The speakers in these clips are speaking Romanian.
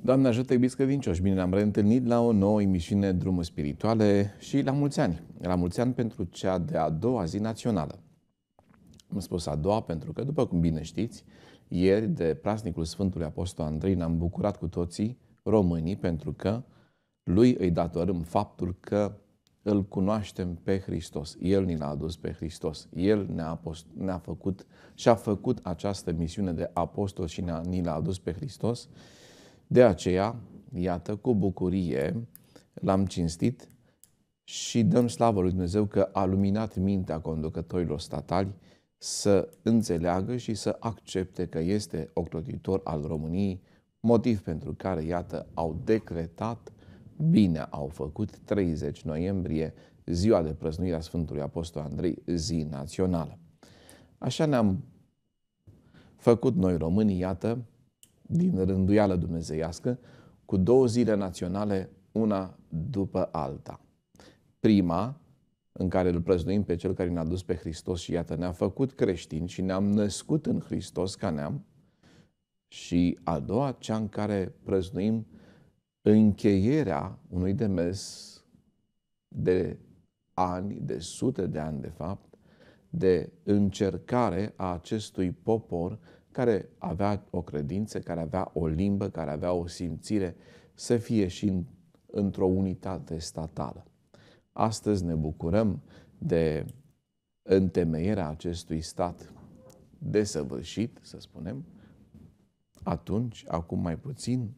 Doamne ajută, iubiți credincioși! Bine ne-am reîntâlnit la o nouă emisiune Drumul Spirituale și la mulți ani. La mulți ani pentru cea de-a doua zi națională. Am spus a doua pentru că, după cum bine știți, ieri de prasnicul Sfântului Apostol Andrei ne-am bucurat cu toții românii pentru că lui îi datorăm faptul că îl cunoaștem pe Hristos. El ni l-a adus pe Hristos. El ne-a, apost- ne-a făcut și-a făcut această misiune de apostol și ne-a, ni l-a adus pe Hristos de aceea, iată, cu bucurie l-am cinstit și dăm slavă lui Dumnezeu că a luminat mintea conducătorilor statali să înțeleagă și să accepte că este octotitor al României, motiv pentru care, iată, au decretat, bine au făcut, 30 noiembrie, ziua de prăznuire a Sfântului Apostol Andrei, zi națională. Așa ne-am făcut noi românii, iată, din rânduială dumnezeiască, cu două zile naționale, una după alta. Prima, în care îl prăznuim pe Cel care ne-a dus pe Hristos și iată, ne-a făcut creștini și ne-am născut în Hristos ca neam, și a doua, cea în care prăznuim încheierea unui demers de ani, de sute de ani de fapt, de încercare a acestui popor care avea o credință, care avea o limbă, care avea o simțire, să fie și în, într-o unitate statală. Astăzi ne bucurăm de întemeierea acestui stat desăvârșit, să spunem, atunci, acum mai puțin,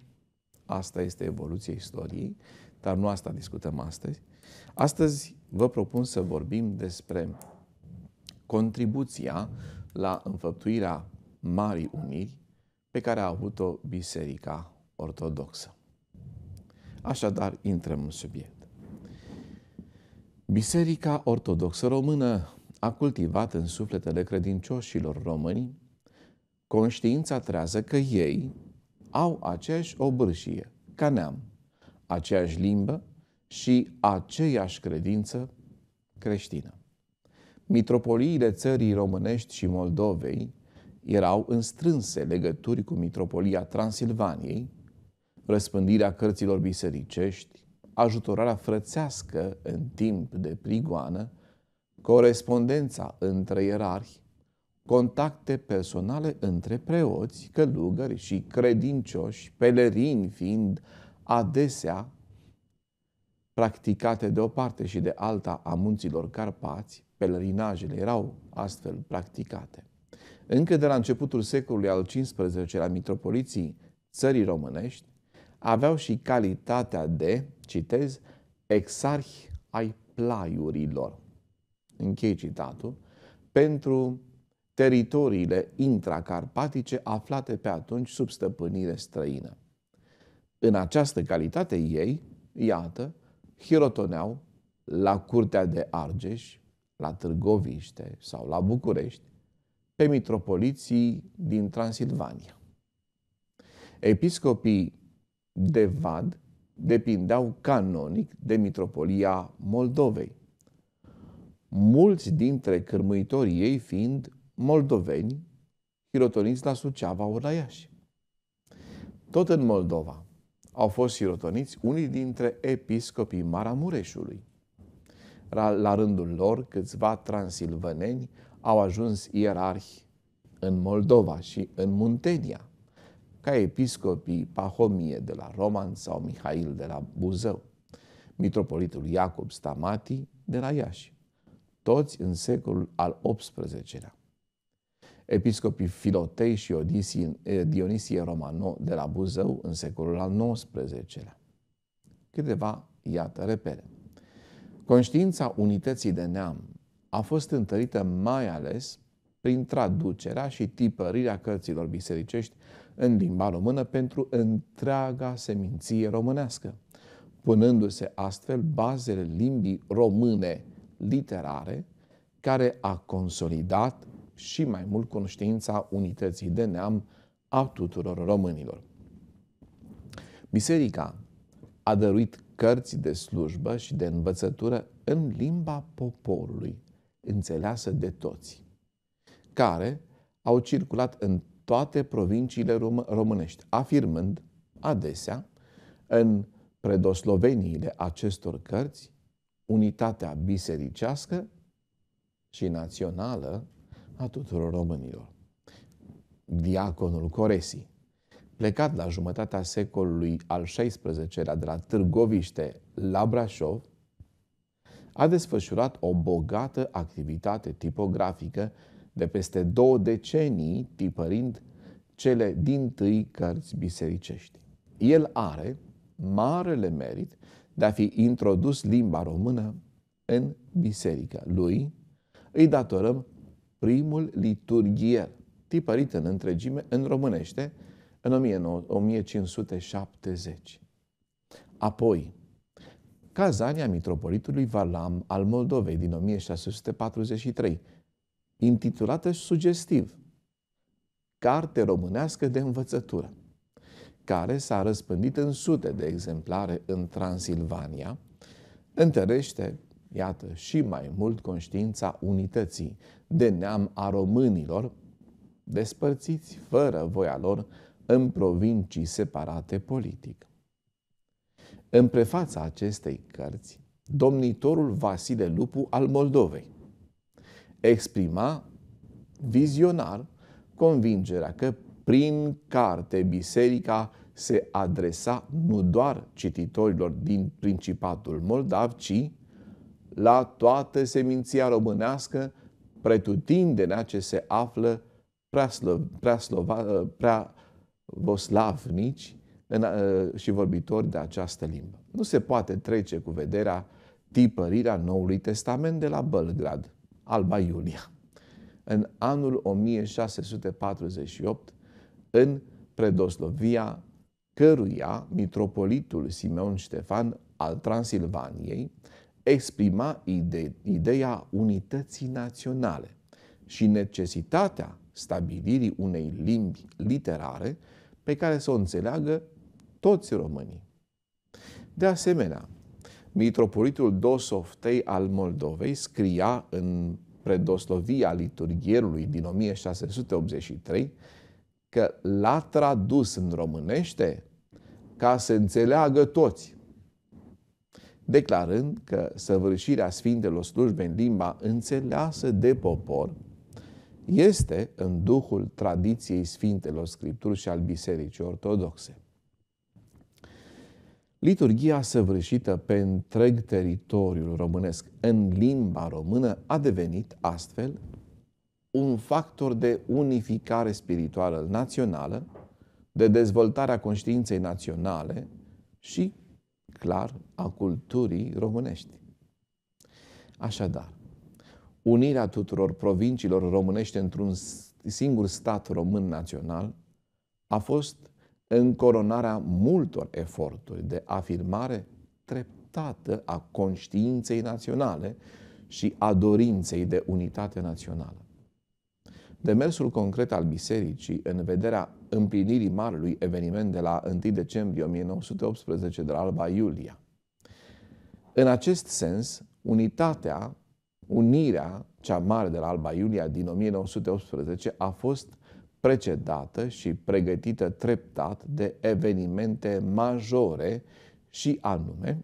asta este evoluția istoriei, dar nu asta discutăm astăzi. Astăzi vă propun să vorbim despre contribuția la înfăptuirea marii uniri pe care a avut-o Biserica Ortodoxă. Așadar, intrăm în subiect. Biserica Ortodoxă Română a cultivat în sufletele credincioșilor români conștiința trează că ei au aceeași obârșie ca neam, aceeași limbă și aceeași credință creștină. Mitropoliile țării românești și Moldovei erau în strânse legături cu Mitropolia Transilvaniei, răspândirea cărților bisericești, ajutorarea frățească în timp de prigoană, corespondența între ierarhi, contacte personale între preoți, călugări și credincioși, pelerini fiind adesea practicate de o parte și de alta a munților Carpați, pelerinajele erau astfel practicate. Încă de la începutul secolului al XV-lea, mitropoliții țării românești aveau și calitatea de, citez, exarhi ai plaiurilor. Închei citatul. Pentru teritoriile intracarpatice aflate pe atunci sub stăpânire străină. În această calitate ei, iată, hirotoneau la curtea de Argeș, la Târgoviște sau la București, pe mitropoliții din Transilvania. Episcopii de Vad depindeau canonic de mitropolia Moldovei, mulți dintre cârmuitorii ei fiind moldoveni hirotoniți la Suceava Urlaiași. Tot în Moldova au fost hirotoniți unii dintre episcopii Maramureșului. La rândul lor, câțiva transilvaneni au ajuns ierarhi în Moldova și în Muntenia, ca episcopii Pahomie de la Roman sau Mihail de la Buzău, mitropolitul Iacob Stamati de la Iași, toți în secolul al XVIII-lea. Episcopii Filotei și Odisii, eh, Dionisie Romano de la Buzău în secolul al XIX-lea. Câteva, iată, repere. Conștiința unității de neam a fost întărită mai ales prin traducerea și tipărirea cărților bisericești în limba română pentru întreaga seminție românească, punându-se astfel bazele limbii române literare, care a consolidat și mai mult conștiința unității de neam a tuturor românilor. Biserica a dăruit cărți de slujbă și de învățătură în limba poporului, înțeleasă de toți, care au circulat în toate provinciile românești, afirmând adesea în predosloveniile acestor cărți unitatea bisericească și națională a tuturor românilor. Diaconul Coresi, plecat la jumătatea secolului al XVI-lea de la Târgoviște la Brașov, a desfășurat o bogată activitate tipografică de peste două decenii tipărind cele din tâi cărți bisericești. El are marele merit de a fi introdus limba română în biserică. Lui îi datorăm primul liturghier, tipărit în întregime în românește în 1570. Apoi, cazania mitropolitului Valam al Moldovei din 1643, intitulată sugestiv Carte românească de învățătură, care s-a răspândit în sute de exemplare în Transilvania, întărește, iată, și mai mult conștiința unității de neam a românilor, despărțiți fără voia lor în provincii separate politic. În prefața acestei cărți, domnitorul Vasile Lupu al Moldovei exprima vizionar convingerea că prin carte biserica se adresa nu doar cititorilor din Principatul Moldav, ci la toată seminția românească pretutindenea ce se află preaslo, preaslova, preavoslavnici în, uh, și vorbitori de această limbă. Nu se poate trece cu vederea tipărirea Noului Testament de la Belgrad, Alba Iulia. În anul 1648, în Predoslovia, căruia mitropolitul Simeon Ștefan al Transilvaniei exprima ide- ideea unității naționale și necesitatea stabilirii unei limbi literare pe care să o înțeleagă toți românii. De asemenea, mitropolitul Dosoftei al Moldovei scria în predoslovia liturghierului din 1683 că l-a tradus în românește ca să înțeleagă toți, declarând că săvârșirea Sfintelor slujbe în limba înțeleasă de popor este în duhul tradiției Sfintelor Scripturi și al Bisericii Ortodoxe. Liturgia săvârșită pe întreg teritoriul românesc în limba română a devenit astfel un factor de unificare spirituală națională, de dezvoltarea conștiinței naționale și, clar, a culturii românești. Așadar, unirea tuturor provinciilor românești într-un singur stat român național a fost în coronarea multor eforturi de afirmare treptată a conștiinței naționale și a dorinței de unitate națională. Demersul concret al bisericii în vederea împlinirii marului eveniment de la 1 decembrie 1918 de la Alba Iulia. În acest sens, unitatea, unirea cea mare de la Alba Iulia din 1918 a fost precedată și pregătită treptat de evenimente majore și anume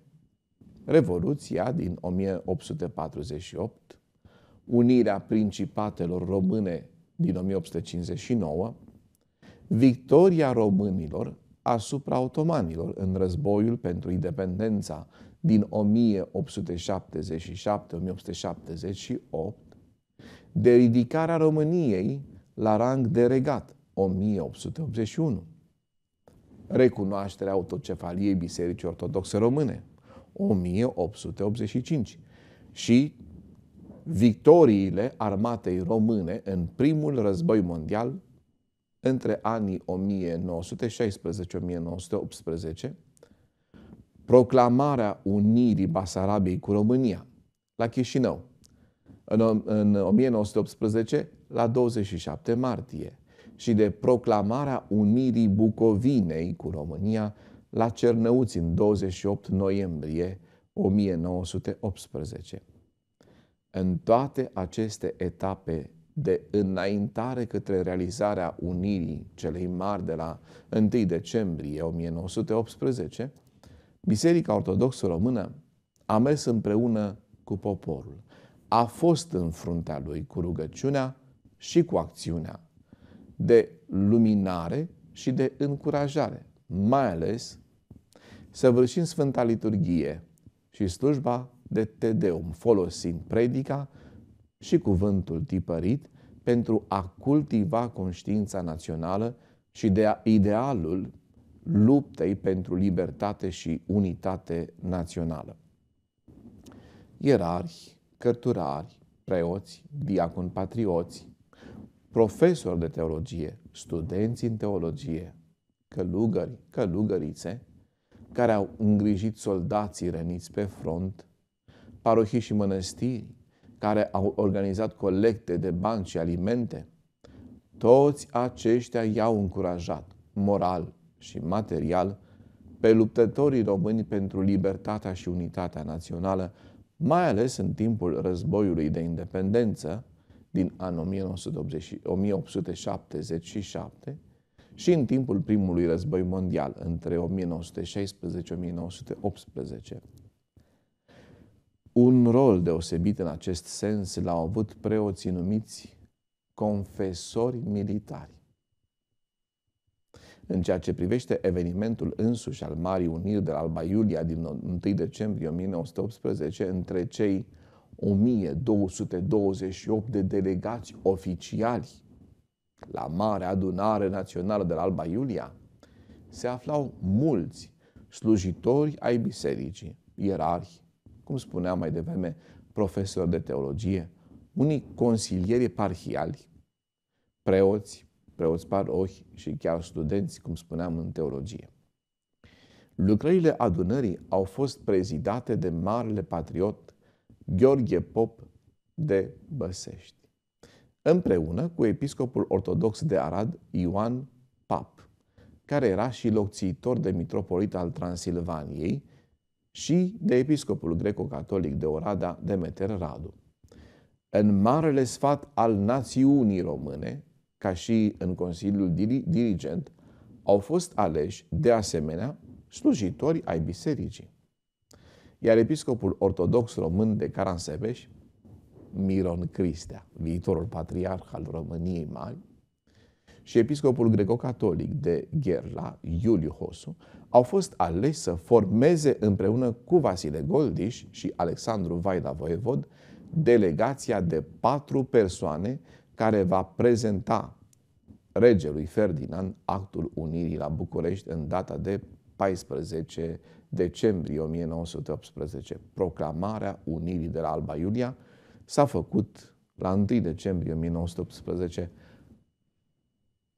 Revoluția din 1848, unirea principatelor române din 1859, victoria românilor asupra otomanilor în războiul pentru independența din 1877-1878, de ridicarea României la rang de regat, 1881. Recunoașterea autocefaliei Bisericii Ortodoxe Române, 1885. Și victoriile armatei române în primul război mondial între anii 1916-1918, proclamarea unirii Basarabiei cu România la Chișinău. În, în 1918, la 27 martie și de proclamarea unirii Bucovinei cu România la Cernăuți în 28 noiembrie 1918. În toate aceste etape de înaintare către realizarea unirii celei mari de la 1 decembrie 1918, Biserica Ortodoxă Română a mers împreună cu poporul. A fost în fruntea lui cu rugăciunea, și cu acțiunea de luminare și de încurajare, mai ales săvârșind Sfânta Liturghie și slujba de Tedeum, folosind predica și cuvântul tipărit pentru a cultiva conștiința națională și de idealul luptei pentru libertate și unitate națională. Ierarhi, cărturari, preoți, diaconi patrioți, profesori de teologie, studenți în teologie, călugări, călugărițe, care au îngrijit soldații răniți pe front, parohii și mănăstiri, care au organizat colecte de bani și alimente. Toți aceștia i-au încurajat, moral și material, pe luptătorii români pentru libertatea și unitatea națională, mai ales în timpul războiului de independență, din anul 1877 și în timpul primului război mondial, între 1916-1918. Un rol deosebit în acest sens l-au avut preoții numiți confesori militari. În ceea ce privește evenimentul însuși al Marii Uniri de la Alba Iulia din 1 decembrie 1918, între cei 1228 de delegați oficiali la Marea Adunare Națională de la Alba Iulia, se aflau mulți slujitori ai bisericii, ierarhi, cum spuneam mai devreme, profesori de teologie, unii consilieri parhiali, preoți, preoți parohi și chiar studenți, cum spuneam, în teologie. Lucrările adunării au fost prezidate de marele patriot Gheorghe Pop de Băsești, împreună cu episcopul ortodox de Arad, Ioan Pap, care era și locțiitor de mitropolit al Transilvaniei și de episcopul greco-catolic de Orada, Demeter Radu. În marele sfat al națiunii române, ca și în Consiliul Dirigent, au fost aleși, de asemenea, slujitori ai bisericii. Iar episcopul ortodox român de Caransebeș, Miron Cristea, viitorul patriarh al României Mari, și episcopul greco-catolic de Gherla, Iuliu Hosu, au fost aleși să formeze împreună cu Vasile Goldiș și Alexandru Vaida Voievod delegația de patru persoane care va prezenta regelui Ferdinand actul unirii la București în data de 14 decembrie 1918, proclamarea Unirii de la Alba Iulia, s-a făcut la 1 decembrie 1918,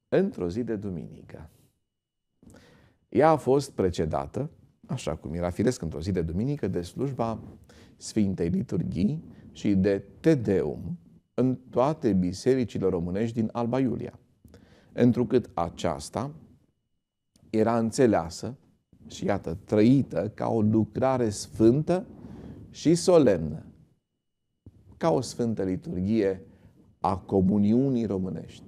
într-o zi de duminică. Ea a fost precedată, așa cum era firesc într-o zi de duminică, de slujba Sfintei Liturghii și de Tedeum în toate bisericile românești din Alba Iulia, întrucât aceasta era înțeleasă și iată, trăită ca o lucrare sfântă și solemnă, ca o sfântă liturghie a comuniunii românești,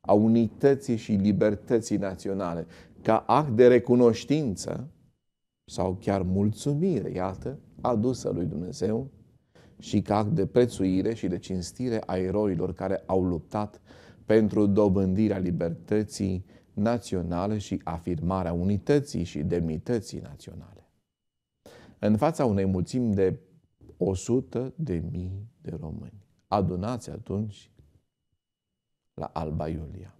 a unității și libertății naționale, ca act de recunoștință sau chiar mulțumire, iată, adusă lui Dumnezeu și ca act de prețuire și de cinstire a eroilor care au luptat pentru dobândirea libertății naționale și afirmarea unității și demnității naționale. În fața unei mulțimi de 100 de mii de români, adunați atunci la Alba Iulia.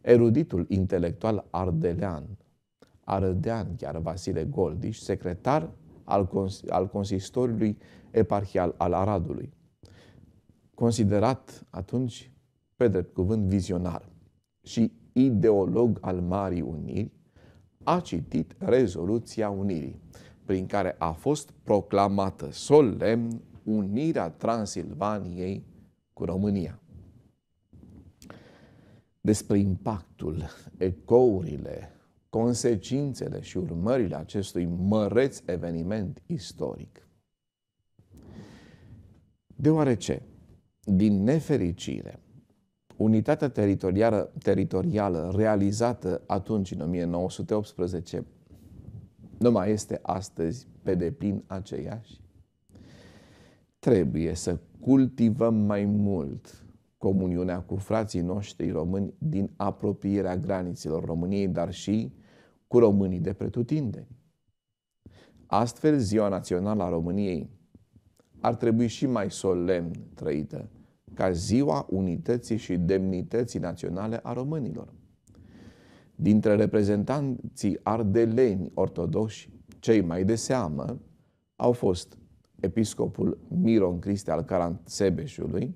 Eruditul intelectual ardelean, Ardelean, chiar Vasile Goldiș, secretar al, cons- al consistoriului eparhial al Aradului, considerat atunci pe drept cuvânt vizionar și ideolog al Marii Uniri, a citit Rezoluția Unirii, prin care a fost proclamată solemn unirea Transilvaniei cu România. Despre impactul, ecourile, consecințele și urmările acestui măreț eveniment istoric. Deoarece, din nefericire, Unitatea teritorială, teritorială realizată atunci, în 1918, nu mai este astăzi pe deplin aceeași? Trebuie să cultivăm mai mult comuniunea cu frații noștri români din apropierea granițelor României, dar și cu românii de pretutindeni. Astfel, Ziua Națională a României ar trebui și mai solemn trăită ca ziua unității și demnității naționale a românilor. Dintre reprezentanții ardeleni ortodoși, cei mai de seamă au fost episcopul Miron Criste al Caransebeșului,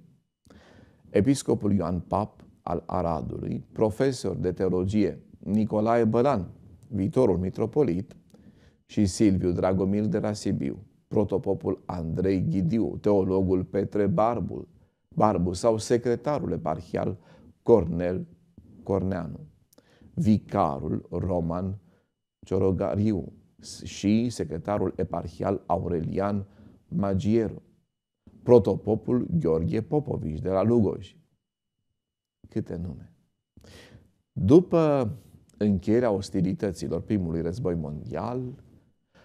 episcopul Ioan Pap al Aradului, profesor de teologie Nicolae Bălan, viitorul mitropolit, și Silviu Dragomil de la Sibiu, protopopul Andrei Ghidiu, teologul Petre Barbul, Barbu sau secretarul eparhial Cornel Corneanu, vicarul Roman Ciorogariu și secretarul eparhial Aurelian Magieru, protopopul Gheorghe Popovici de la Lugoj. Câte nume! După încheierea ostilităților primului război mondial,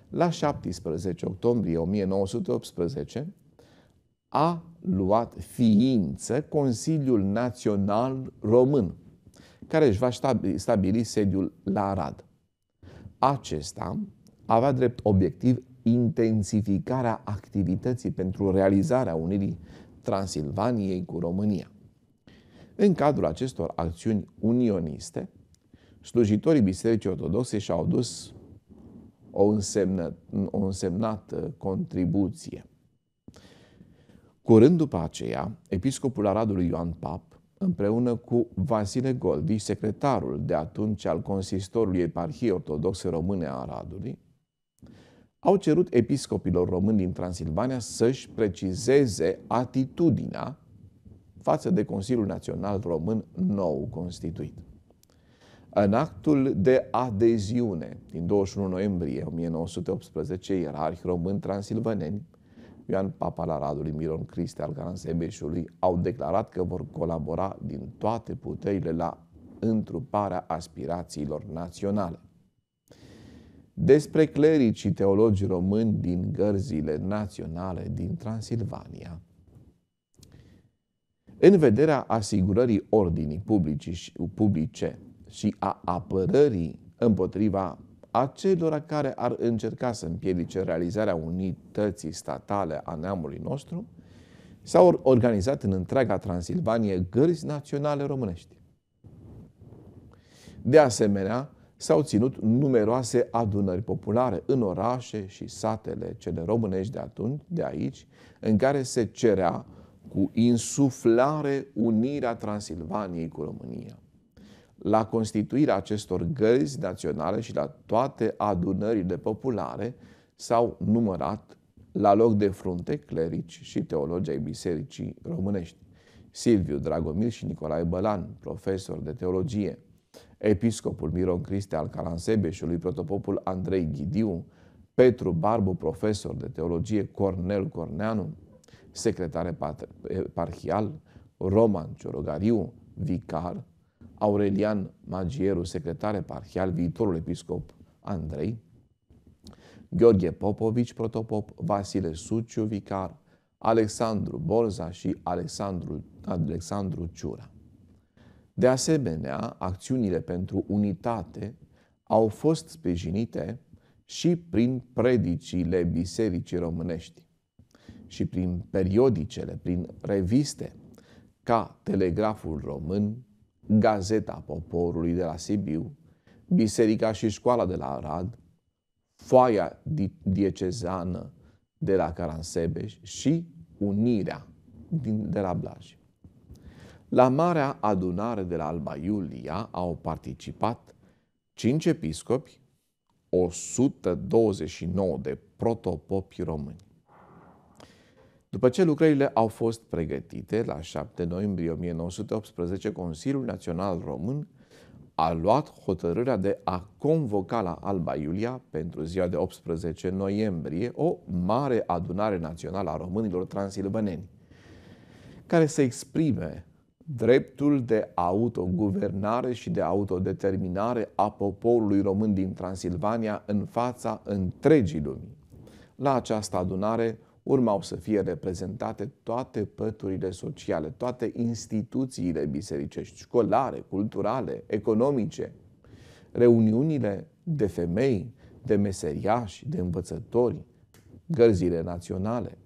la 17 octombrie 1918, a luat ființă Consiliul Național Român, care își va stabili sediul la Arad. Acesta avea drept obiectiv intensificarea activității pentru realizarea unirii Transilvaniei cu România. În cadrul acestor acțiuni unioniste, slujitorii Bisericii Ortodoxe și-au dus o, însemnă, o însemnată uh, contribuție. Curând după aceea, episcopul Aradului Ioan Pap, împreună cu Vasile Goldi, secretarul de atunci al Consistorului Eparhiei Ortodoxe Române a Aradului, au cerut episcopilor români din Transilvania să-și precizeze atitudinea față de Consiliul Național Român nou constituit. În actul de adeziune din 21 noiembrie 1918, ierarhi români transilvaneni Ioan Papa la Radului, Miron Cristi al Caransebeșului, au declarat că vor colabora din toate puterile la întruparea aspirațiilor naționale. Despre clericii teologi români din gărzile naționale din Transilvania. În vederea asigurării ordinii publici, publice și a apărării împotriva acelora care ar încerca să împiedice realizarea unității statale a neamului nostru, s-au organizat în întreaga Transilvanie gărzi naționale românești. De asemenea, s-au ținut numeroase adunări populare în orașe și satele cele românești de atunci, de aici, în care se cerea cu insuflare unirea Transilvaniei cu România la constituirea acestor gărzi naționale și la toate adunările populare s-au numărat la loc de frunte clerici și teologi ai Bisericii Românești. Silviu Dragomir și Nicolae Bălan, profesor de teologie, episcopul Miron Criste al Calansebeșului, protopopul Andrei Ghidiu, Petru Barbu, profesor de teologie, Cornel Corneanu, secretar eparhial, Roman Ciorogariu, vicar, Aurelian Magieru, secretar eparhial, viitorul episcop Andrei, Gheorghe Popovici, protopop, Vasile Suciu, vicar, Alexandru Borza și Alexandru, Alexandru Ciura. De asemenea, acțiunile pentru unitate au fost sprijinite și prin predicile bisericii românești și prin periodicele, prin reviste, ca Telegraful Român, Gazeta Poporului de la Sibiu, Biserica și Școala de la Arad, Foaia Diecezană de la Caransebeș și Unirea din, de la Blaj. La Marea Adunare de la Alba Iulia au participat 5 episcopi, 129 de protopopi români. După ce lucrările au fost pregătite, la 7 noiembrie 1918, Consiliul Național Român a luat hotărârea de a convoca la Alba Iulia, pentru ziua de 18 noiembrie, o mare adunare națională a românilor transilvaneni, care să exprime dreptul de autoguvernare și de autodeterminare a poporului român din Transilvania în fața întregii lumii. La această adunare, urmau să fie reprezentate toate păturile sociale, toate instituțiile bisericești, școlare, culturale, economice, reuniunile de femei, de meseriași, de învățători, gărzile naționale,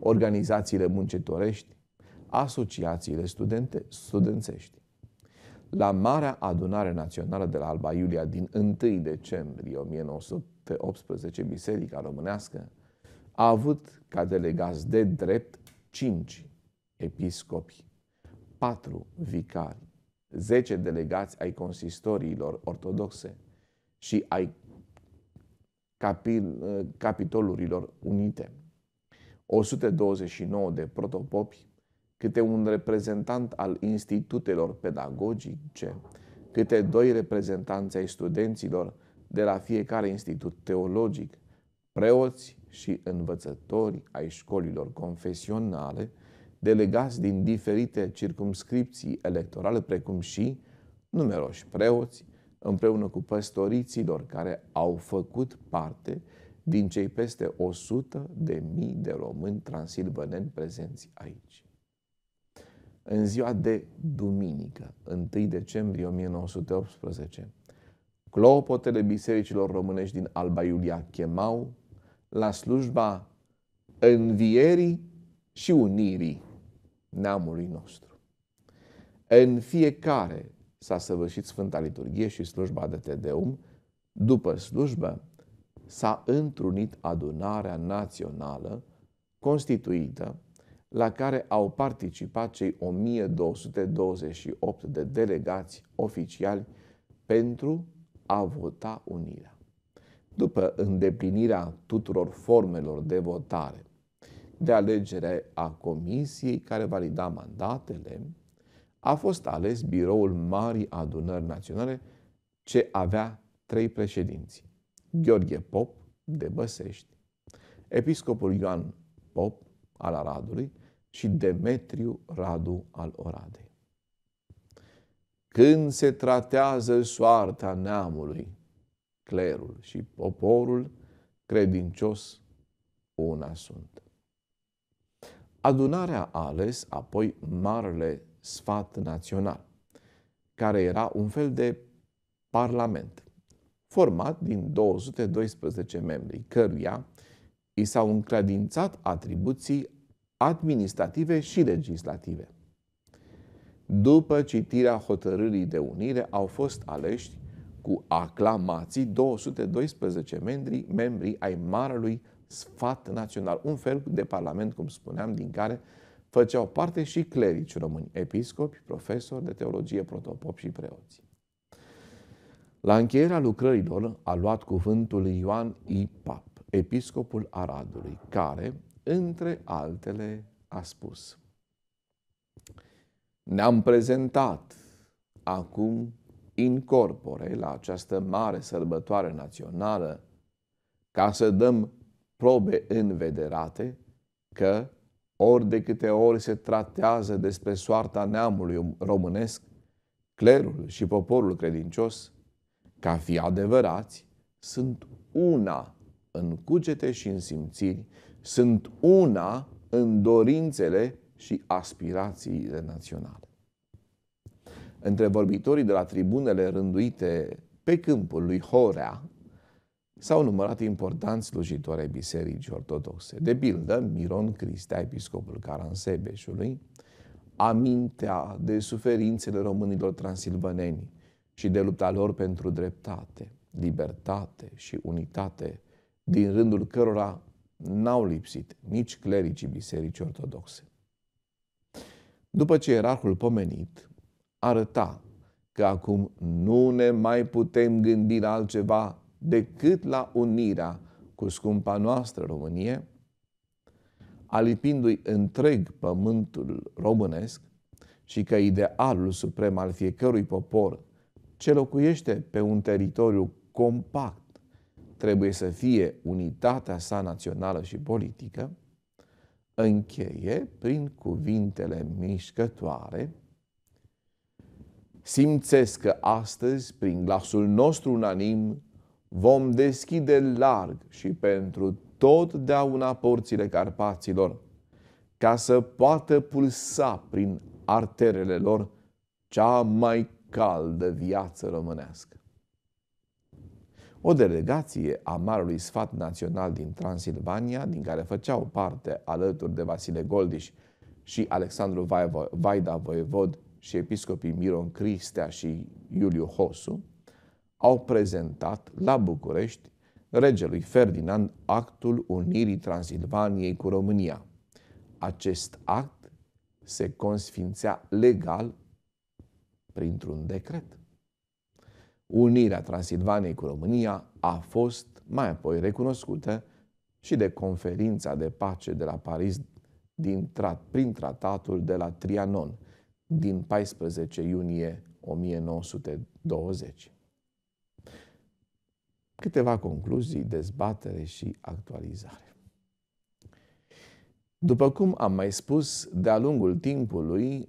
organizațiile muncitorești, asociațiile studente, studențești. La Marea Adunare Națională de la Alba Iulia din 1 decembrie 1918, Biserica Românească a avut ca delegați de drept cinci episcopi, patru vicari, zece delegați ai consistoriilor ortodoxe și ai capitolurilor unite, 129 de protopopi, câte un reprezentant al institutelor pedagogice, câte doi reprezentanți ai studenților de la fiecare institut teologic, preoți și învățători ai școlilor confesionale, delegați din diferite circumscripții electorale, precum și numeroși preoți, împreună cu păstoriților care au făcut parte din cei peste 100 de mii de români transilvaneni prezenți aici. În ziua de duminică, 1 decembrie 1918, clopotele bisericilor românești din Alba Iulia chemau la slujba învierii și unirii neamului nostru. În fiecare s-a săvârșit Sfânta Liturghie și slujba de Tedeum. După slujbă s-a întrunit adunarea națională constituită la care au participat cei 1228 de delegați oficiali pentru a vota unirea după îndeplinirea tuturor formelor de votare, de alegere a comisiei care valida mandatele, a fost ales biroul Marii Adunări Naționale, ce avea trei președinți. Gheorghe Pop, de Băsești, episcopul Ioan Pop, al Aradului, și Demetriu Radu al Oradei. Când se tratează soarta neamului, clerul și poporul credincios una sunt. Adunarea a ales apoi Marele Sfat Național, care era un fel de parlament, format din 212 membri, căruia i s-au încredințat atribuții administrative și legislative. După citirea hotărârii de unire, au fost aleși cu aclamații 212 membri, membri ai Marelui Sfat Național, un fel de parlament, cum spuneam, din care făceau parte și clerici români, episcopi, profesori de teologie, protopop și preoți. La încheierea lucrărilor a luat cuvântul Ioan I. Pap, episcopul Aradului, care, între altele, a spus Ne-am prezentat acum incorpore la această mare sărbătoare națională ca să dăm probe învederate că ori de câte ori se tratează despre soarta neamului românesc, clerul și poporul credincios, ca fi adevărați, sunt una în cugete și în simțiri, sunt una în dorințele și aspirațiile naționale între vorbitorii de la tribunele rânduite pe câmpul lui Horea, s-au numărat importanți slujitori ai bisericii ortodoxe. De pildă, Miron Cristea, episcopul Caransebeșului, amintea de suferințele românilor transilvaneni și de lupta lor pentru dreptate, libertate și unitate, din rândul cărora n-au lipsit nici clericii bisericii ortodoxe. După ce ierarhul pomenit, arăta că acum nu ne mai putem gândi la altceva decât la unirea cu scumpa noastră Românie, alipindu-i întreg pământul românesc și că idealul suprem al fiecărui popor ce locuiește pe un teritoriu compact trebuie să fie unitatea sa națională și politică, încheie prin cuvintele mișcătoare simțesc că astăzi, prin glasul nostru unanim, vom deschide larg și pentru totdeauna porțile Carpaților, ca să poată pulsa prin arterele lor cea mai caldă viață românească. O delegație a Marului Sfat Național din Transilvania, din care făceau parte alături de Vasile Goldiș și Alexandru Vaida Voievod și episcopii Miron Cristea și Iuliu Hosu au prezentat la București regelui Ferdinand actul unirii Transilvaniei cu România. Acest act se consfințea legal printr-un decret. Unirea Transilvaniei cu România a fost mai apoi recunoscută și de conferința de pace de la Paris din, prin tratatul de la Trianon – din 14 iunie 1920. Câteva concluzii, dezbatere și actualizare. După cum am mai spus, de-a lungul timpului,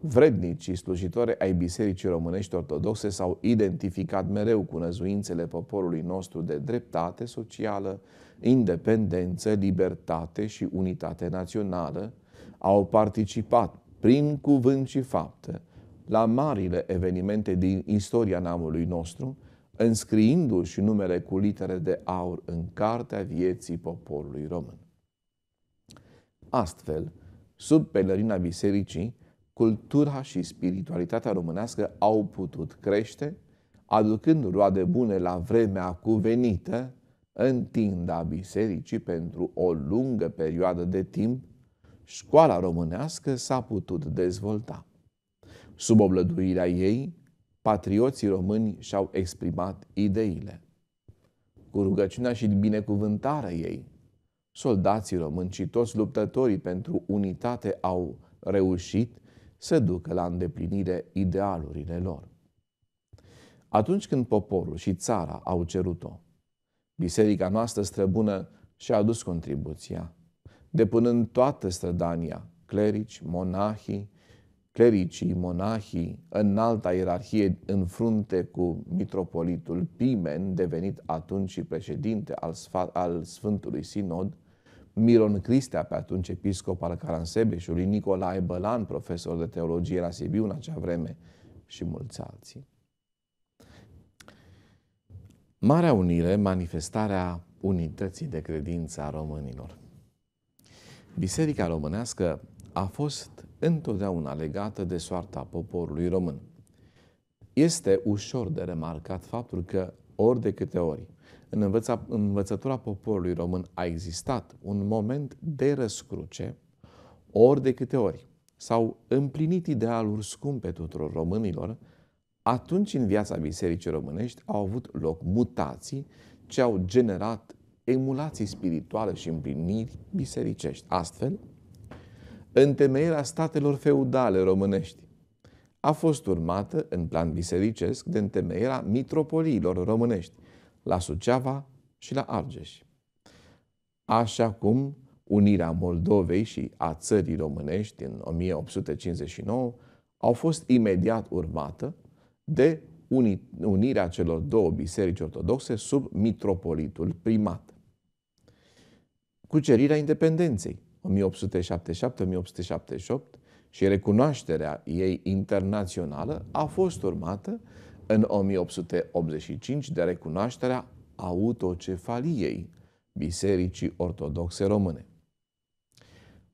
vrednicii slujitori ai Bisericii Românești Ortodoxe s-au identificat mereu cu năzuințele poporului nostru de dreptate socială, independență, libertate și unitate națională, au participat prin cuvânt și faptă, la marile evenimente din istoria neamului nostru, înscriindu-și numele cu litere de aur în cartea vieții poporului român. Astfel, sub pelerina bisericii, cultura și spiritualitatea românească au putut crește, aducând roade bune la vremea cuvenită, întinda bisericii pentru o lungă perioadă de timp, școala românească s-a putut dezvolta. Sub oblăduirea ei, patrioții români și-au exprimat ideile. Cu rugăciunea și binecuvântarea ei, soldații români și toți luptătorii pentru unitate au reușit să ducă la îndeplinire idealurile lor. Atunci când poporul și țara au cerut-o, biserica noastră străbună și-a adus contribuția depunând toată strădania, clerici, monahii, clericii, monahii, alta ierarhie în frunte cu mitropolitul Pimen, devenit atunci și președinte al, Sf- al Sfântului Sinod, Miron Cristea, pe atunci episcop al Caransebeșului, Nicolae Bălan, profesor de teologie la Sibiu în acea vreme și mulți alții. Marea Unire, manifestarea unității de credință a românilor. Biserica românească a fost întotdeauna legată de soarta poporului român. Este ușor de remarcat faptul că ori de câte ori în învăța, învățătura poporului român a existat un moment de răscruce, ori de câte ori s-au împlinit idealuri scumpe tuturor românilor, atunci în viața Bisericii Românești au avut loc mutații ce au generat emulații spirituale și împliniri bisericești. Astfel, întemeierea statelor feudale românești a fost urmată în plan bisericesc de întemeierea mitropoliilor românești la Suceava și la Argeș. Așa cum unirea Moldovei și a țării românești în 1859 au fost imediat urmată de unirea celor două biserici ortodoxe sub mitropolitul primat cucerirea independenței, 1877-1878, și recunoașterea ei internațională a fost urmată în 1885 de recunoașterea autocefaliei Bisericii Ortodoxe Române.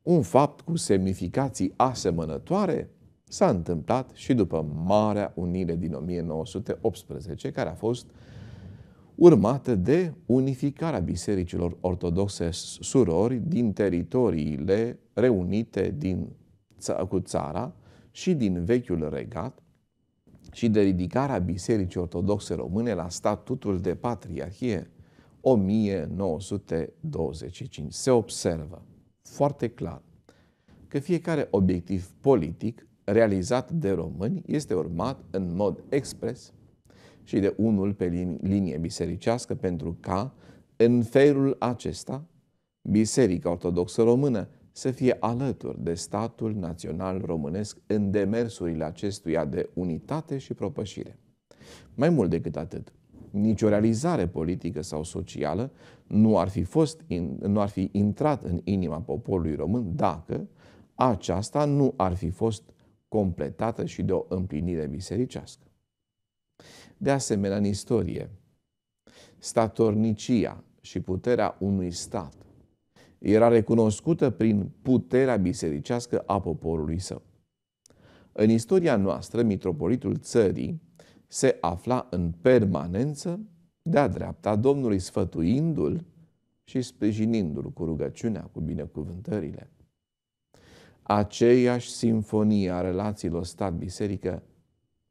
Un fapt cu semnificații asemănătoare s-a întâmplat și după Marea Unire din 1918, care a fost urmată de unificarea bisericilor ortodoxe surori din teritoriile reunite din, cu țara și din vechiul regat și de ridicarea Bisericii Ortodoxe Române la statutul de patriarhie 1925. Se observă foarte clar că fiecare obiectiv politic realizat de români este urmat în mod expres și de unul pe linie bisericească, pentru ca, în felul acesta, Biserica Ortodoxă Română să fie alături de statul național românesc în demersurile acestuia de unitate și propășire. Mai mult decât atât, nicio realizare politică sau socială nu ar fi, fost, nu ar fi intrat în inima poporului român dacă aceasta nu ar fi fost completată și de o împlinire bisericească de asemenea în istorie. Statornicia și puterea unui stat era recunoscută prin puterea bisericească a poporului său. În istoria noastră, mitropolitul țării se afla în permanență de-a dreapta Domnului, sfătuindu-l și sprijinindu-l cu rugăciunea, cu binecuvântările. Aceeași sinfonie a relațiilor stat-biserică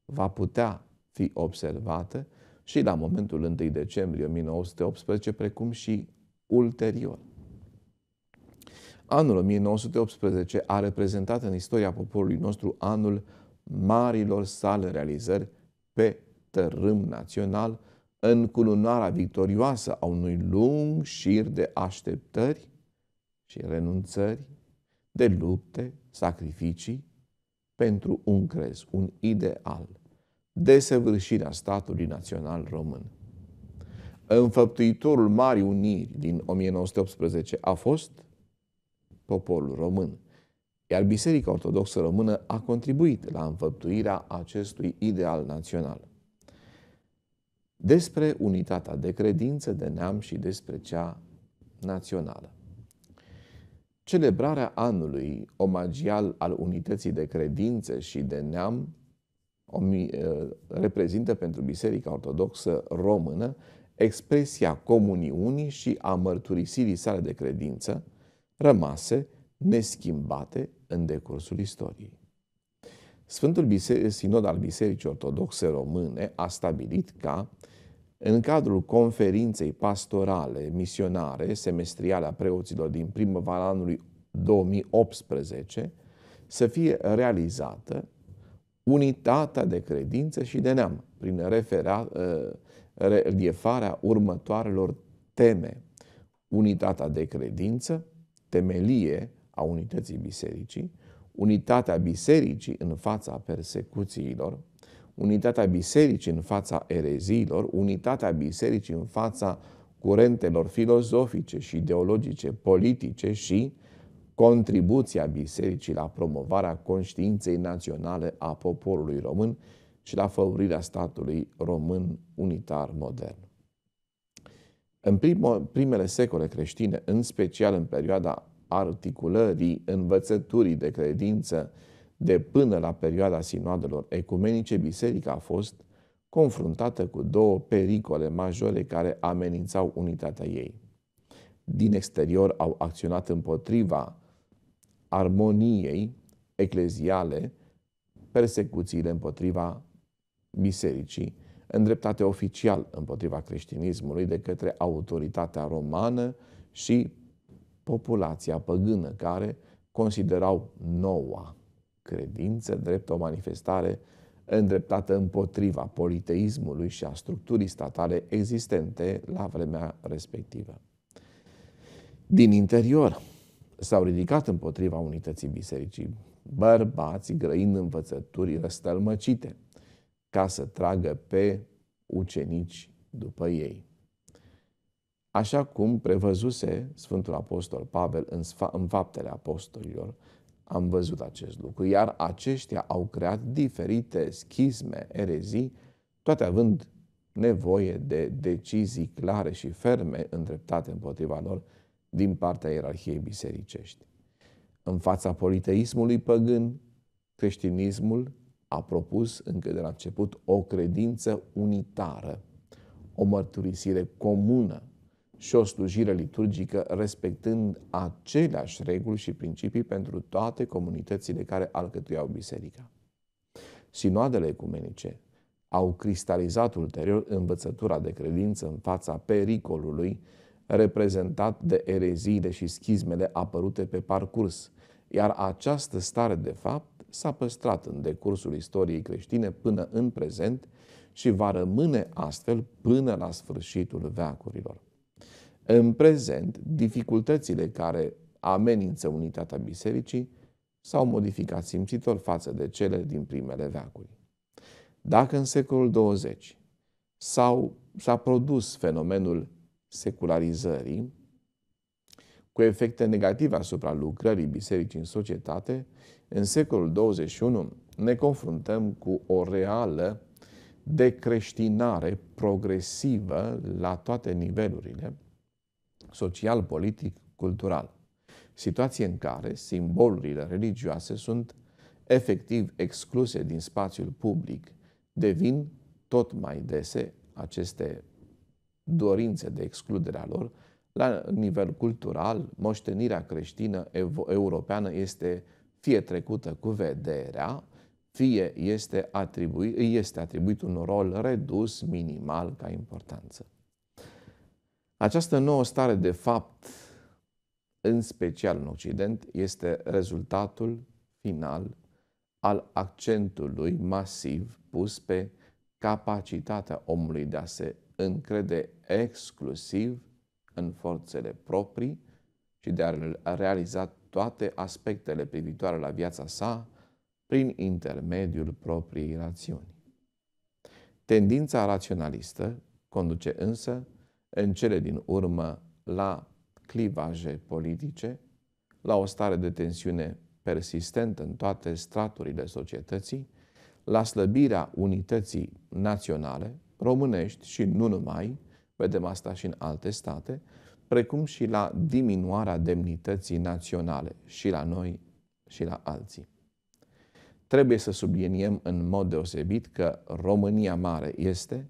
va putea fi observate și la momentul 1 decembrie 1918, precum și ulterior. Anul 1918 a reprezentat în istoria poporului nostru anul marilor sale realizări pe tărâm național, în culunarea victorioasă a unui lung șir de așteptări și renunțări, de lupte, sacrificii, pentru un crez, un ideal, desăvârșirea statului național român. Înfăptuitorul Marii Uniri din 1918 a fost poporul român, iar Biserica Ortodoxă Română a contribuit la înfăptuirea acestui ideal național. Despre unitatea de credință, de neam și despre cea națională. Celebrarea anului omagial al unității de credință și de neam Eh, reprezintă pentru Biserica Ortodoxă Română expresia comuniunii și a mărturisirii sale de credință, rămase neschimbate în decursul istoriei. Sfântul Bise- Sinod al Bisericii Ortodoxe Române a stabilit ca, în cadrul conferinței pastorale misionare semestriale a preoților din primăvara anului 2018, să fie realizată unitatea de credință și de neam, prin refera, uh, reliefarea următoarelor teme. Unitatea de credință, temelie a unității bisericii, unitatea bisericii în fața persecuțiilor, unitatea bisericii în fața ereziilor, unitatea bisericii în fața curentelor filozofice și ideologice, politice și contribuția Bisericii la promovarea conștiinței naționale a poporului român și la făurirea statului român unitar modern. În primele secole creștine, în special în perioada articulării învățăturii de credință de până la perioada sinoadelor ecumenice, biserica a fost confruntată cu două pericole majore care amenințau unitatea ei. Din exterior au acționat împotriva armoniei ecleziale persecuțiile împotriva bisericii, îndreptate oficial împotriva creștinismului de către autoritatea romană și populația păgână, care considerau noua credință drept o manifestare îndreptată împotriva politeismului și a structurii statale existente la vremea respectivă. Din interior, s-au ridicat împotriva unității bisericii, bărbați grăind învățături răstălmăcite, ca să tragă pe ucenici după ei. Așa cum prevăzuse Sfântul Apostol Pavel în, în faptele apostolilor, am văzut acest lucru, iar aceștia au creat diferite schisme, erezii, toate având nevoie de decizii clare și ferme îndreptate împotriva lor, din partea ierarhiei bisericești. În fața politeismului păgân, creștinismul a propus încă de la început o credință unitară, o mărturisire comună și o slujire liturgică respectând aceleași reguli și principii pentru toate comunitățile care alcătuiau biserica. Sinoadele ecumenice au cristalizat ulterior învățătura de credință în fața pericolului reprezentat de ereziile și schismele apărute pe parcurs, iar această stare de fapt s-a păstrat în decursul istoriei creștine până în prezent și va rămâne astfel până la sfârșitul veacurilor. În prezent, dificultățile care amenință unitatea bisericii s-au modificat simțitor față de cele din primele veacuri. Dacă în secolul 20 s-a produs fenomenul secularizării, cu efecte negative asupra lucrării bisericii în societate, în secolul 21 ne confruntăm cu o reală decreștinare progresivă la toate nivelurile, social, politic, cultural. Situație în care simbolurile religioase sunt efectiv excluse din spațiul public, devin tot mai dese aceste dorințe de excludere a lor, la nivel cultural, moștenirea creștină europeană este fie trecută cu vederea, fie este atribuit, este atribuit un rol redus, minimal, ca importanță. Această nouă stare de fapt, în special în Occident, este rezultatul final al accentului masiv pus pe capacitatea omului de a se încrede exclusiv în forțele proprii și de a realiza toate aspectele privitoare la viața sa prin intermediul propriei rațiuni. Tendința raționalistă conduce însă în cele din urmă la clivaje politice, la o stare de tensiune persistentă în toate straturile societății, la slăbirea unității naționale, românești și nu numai, vedem asta și în alte state, precum și la diminuarea demnității naționale și la noi și la alții. Trebuie să subliniem în mod deosebit că România Mare este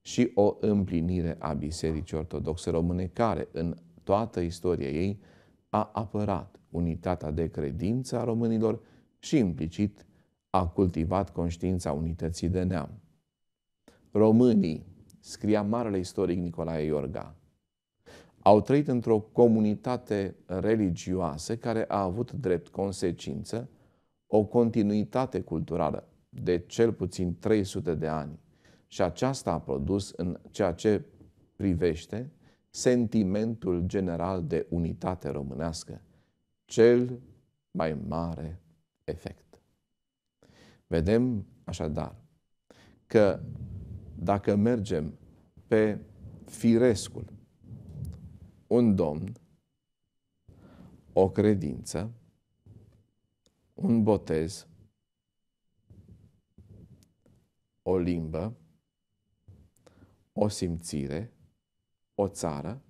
și o împlinire a Bisericii Ortodoxe Române, care în toată istoria ei a apărat unitatea de credință a românilor și implicit a cultivat conștiința unității de neam. Românii scria marele istoric Nicolae Iorga. Au trăit într-o comunitate religioasă care a avut drept consecință o continuitate culturală de cel puțin 300 de ani și aceasta a produs în ceea ce privește sentimentul general de unitate românească, cel mai mare efect. Vedem așadar că dacă mergem pe firescul, un domn, o credință, un botez, o limbă, o simțire, o țară,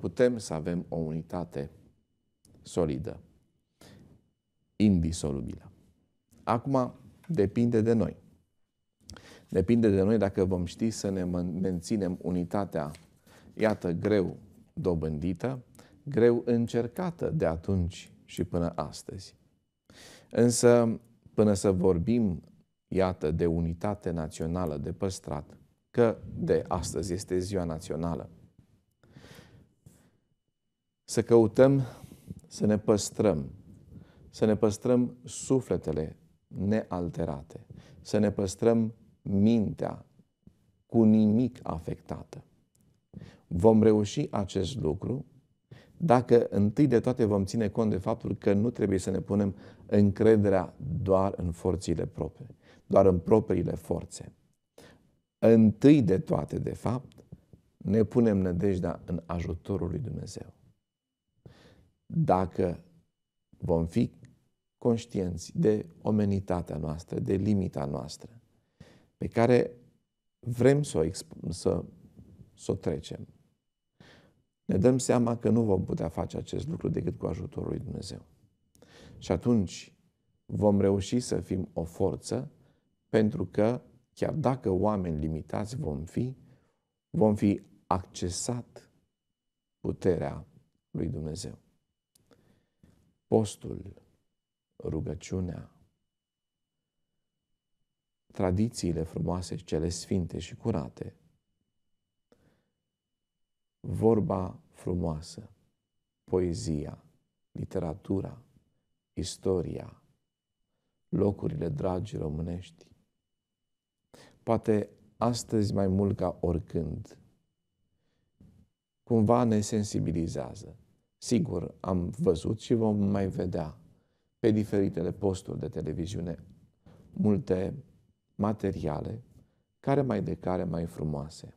putem să avem o unitate solidă, indisolubilă. Acum depinde de noi. Depinde de noi dacă vom ști să ne menținem unitatea, iată, greu dobândită, greu încercată de atunci și până astăzi. Însă, până să vorbim, iată, de unitate națională de păstrat, că de astăzi este ziua națională, să căutăm să ne păstrăm, să ne păstrăm sufletele nealterate, să ne păstrăm mintea cu nimic afectată. Vom reuși acest lucru dacă întâi de toate vom ține cont de faptul că nu trebuie să ne punem încrederea doar în forțile proprii, doar în propriile forțe. Întâi de toate, de fapt, ne punem nădejdea în ajutorul lui Dumnezeu. Dacă vom fi conștienți de omenitatea noastră, de limita noastră, pe care vrem să o, exp- să, să o trecem. Ne dăm seama că nu vom putea face acest lucru decât cu ajutorul lui Dumnezeu. Și atunci vom reuși să fim o forță pentru că, chiar dacă oameni limitați vom fi, vom fi accesat puterea lui Dumnezeu. Postul, rugăciunea, tradițiile frumoase, cele sfinte și curate. Vorba frumoasă, poezia, literatura, istoria, locurile dragi românești. Poate astăzi mai mult ca oricând, cumva ne sensibilizează. Sigur, am văzut și vom mai vedea pe diferitele posturi de televiziune multe materiale, care mai de care mai frumoase.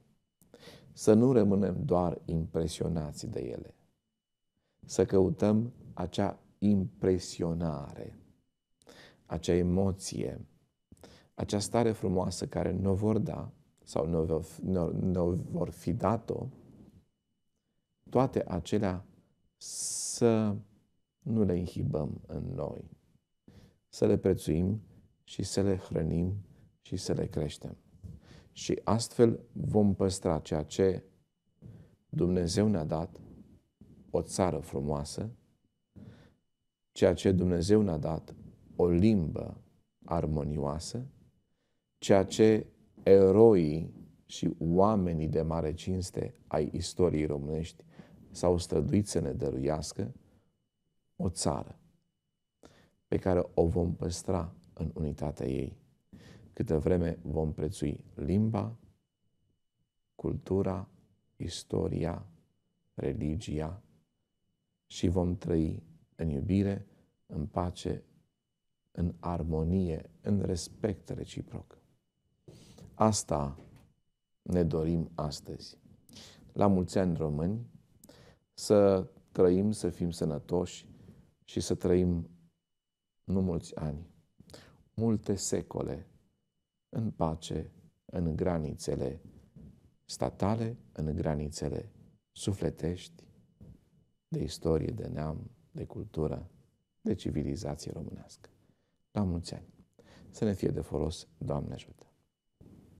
Să nu rămânem doar impresionați de ele. Să căutăm acea impresionare, acea emoție, acea stare frumoasă care nu vor da sau nu, vor fi dat-o, toate acelea să nu le inhibăm în noi, să le prețuim și să le hrănim și să le creștem. Și astfel vom păstra ceea ce Dumnezeu ne-a dat, o țară frumoasă, ceea ce Dumnezeu ne-a dat, o limbă armonioasă, ceea ce eroii și oamenii de mare cinste ai istoriei românești s-au străduit să ne dăruiască, o țară pe care o vom păstra în unitatea ei câtă vreme vom prețui limba, cultura, istoria, religia și vom trăi în iubire, în pace, în armonie, în respect reciproc. Asta ne dorim astăzi. La mulți ani români, să trăim, să fim sănătoși și să trăim nu mulți ani, multe secole în pace, în granițele statale, în granițele sufletești, de istorie, de neam, de cultură, de civilizație românească. La mulți ani! Să ne fie de folos, Doamne ajută!